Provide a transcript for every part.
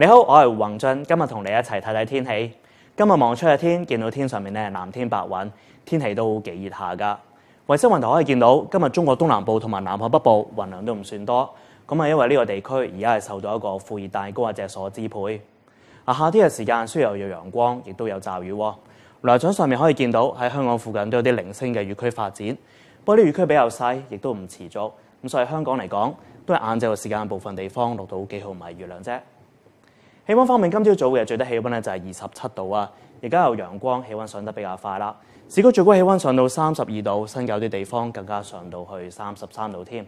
你好，我系宏俊。今日同你一齐睇睇天气。今日望出嘅天，见到天上面咧蓝天白云，天气都几热下噶。卫星云图可以见到，今日中国东南部同埋南海北部云量都唔算多。咁啊，因为呢个地区而家系受到一个副热带高压脊所支配。啊，夏天嘅时间虽然有阳光，亦都有骤雨。雷达上面可以见到喺香港附近都有啲零星嘅雨区发展，不过啲雨区比较细，亦都唔持续。咁所以香港嚟讲，都系晏昼时间部分地方落到几毫米雨量啫。气温方面，今朝早嘅最低气温咧就系二十七度啊！而家由阳光，气温上得比较快啦。市区最高气温上到三十二度，新界啲地方更加上到去三十三度添。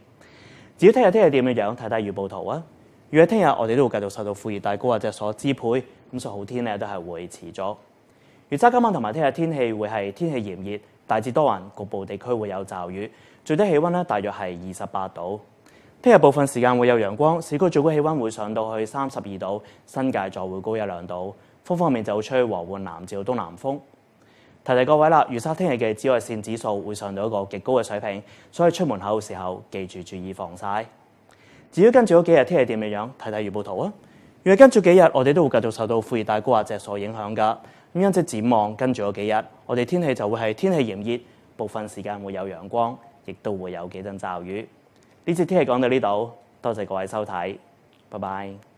至于听日天气点嘅样，睇睇预报图啊！预计听日我哋都会继续受到副热带高压即所支配，咁所以好天咧都系会持续。预测今晚同埋听日天气会系天气炎热，大致多云，局部地区会有骤雨。最低气温咧大约系二十八度。听日部分時間會有陽光，市區最高氣温會上到去三十二度，新界再會高一兩度。風方面就会吹和緩南至東南風。提提各位啦，預測聽日嘅紫外線指數會上到一個極高嘅水平，所以出門口嘅時候，記住注意防曬。至於跟住嗰幾日天氣點嘅樣，睇睇預報圖啊。預为跟住幾日，我哋都會繼續受到副熱帶高壓脊所影響噶。咁因此展望跟住嗰幾日，我哋天氣就會係天氣炎熱，部分時間會有陽光，亦都會有幾陣驟雨。呢次天氣講到呢度，多謝各位收睇，拜拜。